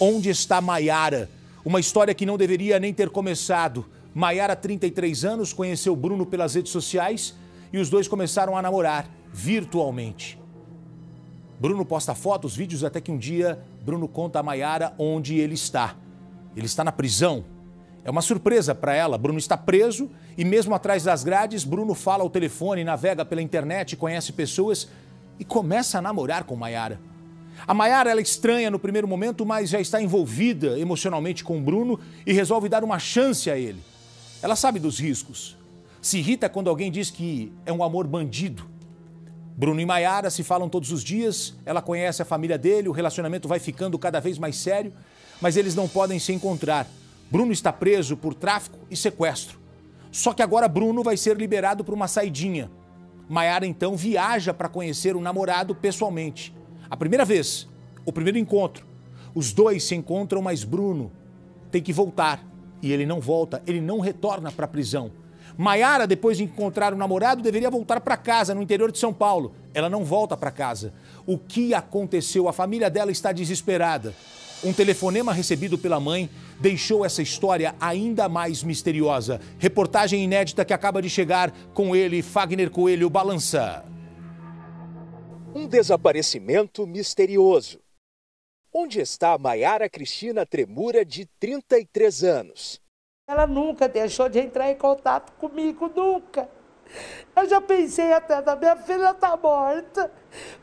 Onde está Maiara? Uma história que não deveria nem ter começado. Maiara, 33 anos, conheceu Bruno pelas redes sociais e os dois começaram a namorar virtualmente. Bruno posta fotos, vídeos, até que um dia Bruno conta a Maiara onde ele está. Ele está na prisão. É uma surpresa para ela. Bruno está preso e, mesmo atrás das grades, Bruno fala ao telefone, navega pela internet, conhece pessoas e começa a namorar com Maiara. A Maiara ela é estranha no primeiro momento, mas já está envolvida emocionalmente com o Bruno e resolve dar uma chance a ele. Ela sabe dos riscos. Se irrita quando alguém diz que é um amor bandido. Bruno e Maiara se falam todos os dias, ela conhece a família dele, o relacionamento vai ficando cada vez mais sério, mas eles não podem se encontrar. Bruno está preso por tráfico e sequestro. Só que agora Bruno vai ser liberado por uma saidinha. Maiara então viaja para conhecer o namorado pessoalmente. A primeira vez, o primeiro encontro, os dois se encontram, mas Bruno tem que voltar e ele não volta, ele não retorna para a prisão. Maiara, depois de encontrar o namorado, deveria voltar para casa, no interior de São Paulo. Ela não volta para casa. O que aconteceu? A família dela está desesperada. Um telefonema recebido pela mãe deixou essa história ainda mais misteriosa. Reportagem inédita que acaba de chegar com ele, Fagner Coelho Balança. Um desaparecimento misterioso. Onde está Maiara Cristina Tremura, de 33 anos? Ela nunca deixou de entrar em contato comigo, nunca. Eu já pensei até da minha filha tá morta.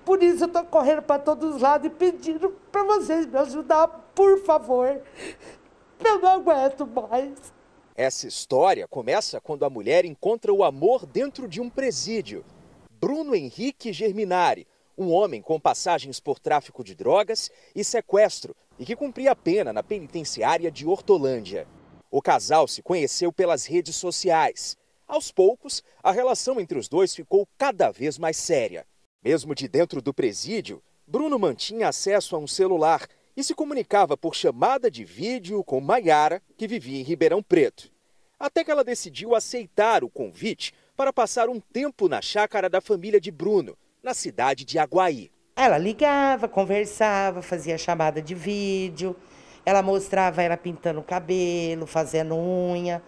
Por isso eu estou correndo para todos os lados e pedindo para vocês me ajudar, por favor. Eu não aguento mais. Essa história começa quando a mulher encontra o amor dentro de um presídio. Bruno Henrique Germinari, um homem com passagens por tráfico de drogas e sequestro e que cumpria a pena na penitenciária de Hortolândia. O casal se conheceu pelas redes sociais. Aos poucos, a relação entre os dois ficou cada vez mais séria. Mesmo de dentro do presídio, Bruno mantinha acesso a um celular e se comunicava por chamada de vídeo com Maiara, que vivia em Ribeirão Preto. Até que ela decidiu aceitar o convite para passar um tempo na chácara da família de Bruno, na cidade de Aguaí. Ela ligava, conversava, fazia chamada de vídeo, ela mostrava ela pintando o cabelo, fazendo unha.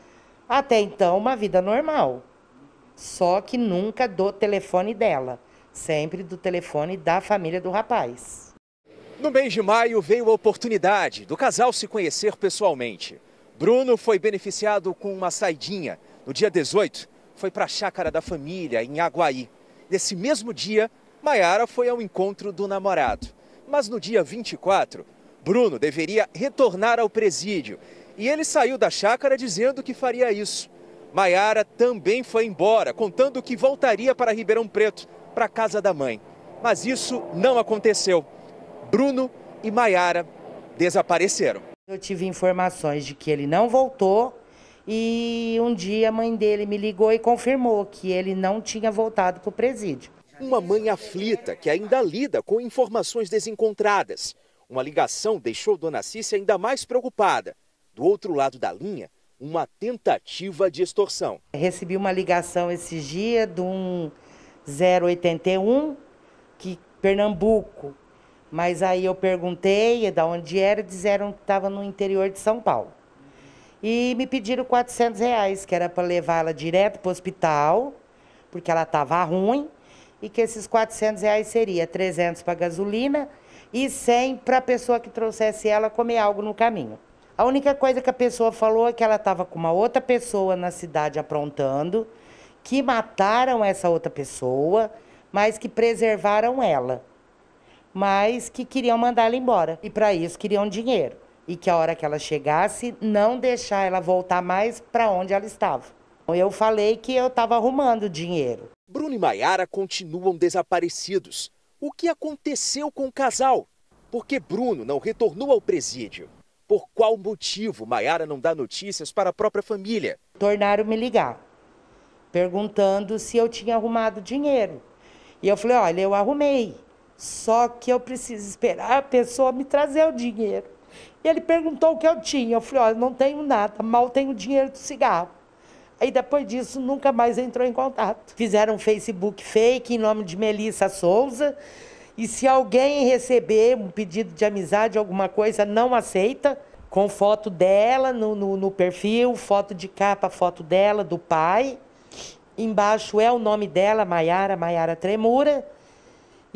Até então, uma vida normal. Só que nunca do telefone dela, sempre do telefone da família do rapaz. No mês de maio veio a oportunidade do casal se conhecer pessoalmente. Bruno foi beneficiado com uma saidinha. No dia 18, foi para a chácara da família, em Aguaí. Nesse mesmo dia, Maiara foi ao encontro do namorado. Mas no dia 24, Bruno deveria retornar ao presídio e ele saiu da chácara dizendo que faria isso. Maiara também foi embora, contando que voltaria para Ribeirão Preto, para a casa da mãe. Mas isso não aconteceu. Bruno e Maiara desapareceram. Eu tive informações de que ele não voltou e um dia a mãe dele me ligou e confirmou que ele não tinha voltado para o presídio. Uma mãe aflita que ainda lida com informações desencontradas. Uma ligação deixou Dona Cícia ainda mais preocupada. Do outro lado da linha, uma tentativa de extorsão. Recebi uma ligação esses dias de um 081, que Pernambuco. Mas aí eu perguntei de onde era, disseram que estava no interior de São Paulo. E me pediram 400 reais, que era para levar ela direto para o hospital, porque ela estava ruim, e que esses 400 reais seria 300 para gasolina e 100 para a pessoa que trouxesse ela comer algo no caminho. A única coisa que a pessoa falou é que ela estava com uma outra pessoa na cidade aprontando, que mataram essa outra pessoa, mas que preservaram ela, mas que queriam mandá-la embora e para isso queriam dinheiro e que a hora que ela chegasse, não deixar ela voltar mais para onde ela estava. Então, eu falei que eu estava arrumando dinheiro. Bruno e Maiara continuam desaparecidos. O que aconteceu com o casal? Por que Bruno não retornou ao presídio? Por qual motivo Maiara não dá notícias para a própria família? Tornaram me ligar, perguntando se eu tinha arrumado dinheiro. E eu falei: olha, eu arrumei, só que eu preciso esperar a pessoa me trazer o dinheiro. E ele perguntou o que eu tinha. Eu falei, olha, não tenho nada, mal tenho dinheiro do cigarro. Aí depois disso nunca mais entrou em contato. Fizeram um Facebook fake em nome de Melissa Souza. E se alguém receber um pedido de amizade, alguma coisa, não aceita. Com foto dela no, no, no perfil, foto de capa, foto dela, do pai. Embaixo é o nome dela, Maiara, Maiara Tremura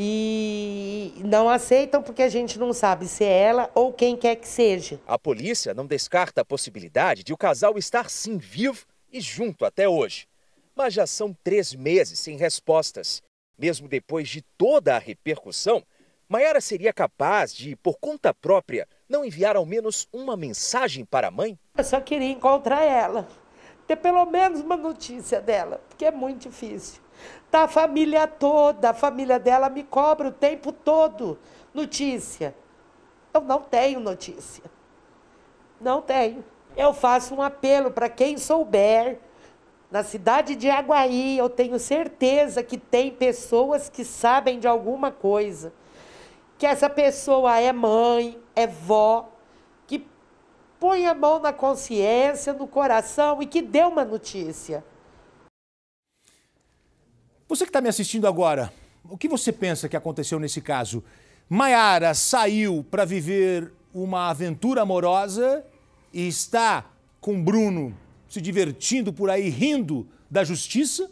e não aceitam porque a gente não sabe se é ela ou quem quer que seja. A polícia não descarta a possibilidade de o casal estar sim vivo e junto até hoje. Mas já são três meses sem respostas. Mesmo depois de toda a repercussão, Maiara seria capaz de, por conta própria, não enviar ao menos uma mensagem para a mãe? Eu só queria encontrar ela, ter pelo menos uma notícia dela, porque é muito difícil. Tá a família toda, a família dela me cobra o tempo todo notícia. Eu não tenho notícia. Não tenho. Eu faço um apelo para quem souber. Na cidade de Aguaí, eu tenho certeza que tem pessoas que sabem de alguma coisa. Que essa pessoa é mãe, é vó, que põe a mão na consciência, no coração e que dê uma notícia. Você que está me assistindo agora, o que você pensa que aconteceu nesse caso? Maiara saiu para viver uma aventura amorosa e está com Bruno se divertindo por aí, rindo da justiça?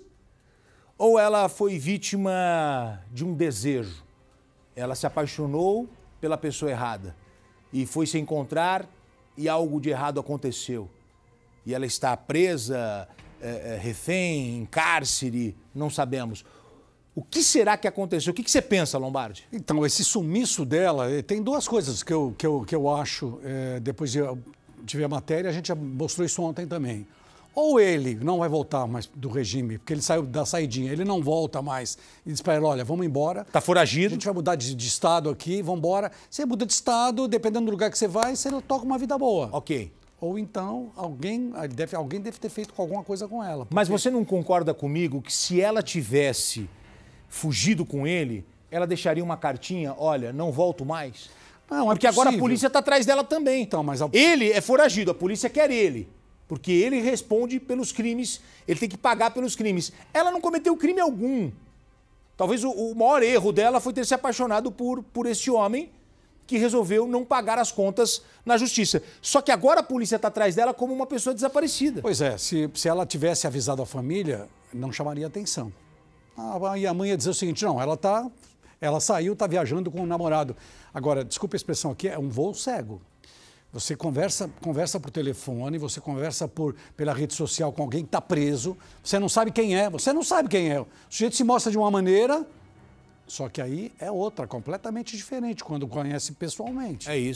Ou ela foi vítima de um desejo? Ela se apaixonou pela pessoa errada e foi se encontrar e algo de errado aconteceu. E ela está presa, é, é, refém, em cárcere, não sabemos. O que será que aconteceu? O que, que, você pensa, Lombardi? Então, esse sumiço dela, eh, tem duas coisas que eu, que eu, que eu acho, é, depois de tiver a matéria, a gente mostrou isso ontem também. Ou ele não vai voltar mais do regime, porque ele saiu da saidinha, ele não volta mais e diz para ele: olha, vamos embora. Está foragido. A gente vai mudar de, de estado aqui, vamos embora. Você muda de estado, dependendo do lugar que você vai, você toca uma vida boa. Ok ou então alguém deve, alguém deve ter feito alguma coisa com ela. Porque... Mas você não concorda comigo que se ela tivesse fugido com ele, ela deixaria uma cartinha, olha, não volto mais? Não, é porque possível. agora a polícia está atrás dela também. Então, mas a... Ele é foragido, a polícia quer ele. Porque ele responde pelos crimes, ele tem que pagar pelos crimes. Ela não cometeu crime algum. Talvez o, o maior erro dela foi ter se apaixonado por, por esse homem que resolveu não pagar as contas na justiça. Só que agora a polícia está atrás dela como uma pessoa desaparecida. Pois é, se, se ela tivesse avisado a família, não chamaria atenção. Ah, e a mãe ia dizer o seguinte: não, ela tá. Ela saiu, está viajando com o namorado. Agora, desculpa a expressão aqui, é um voo cego. Você conversa, conversa por telefone, você conversa por, pela rede social com alguém que está preso, você não sabe quem é, você não sabe quem é. O sujeito se mostra de uma maneira, só que aí é outra, completamente diferente, quando conhece pessoalmente. É isso.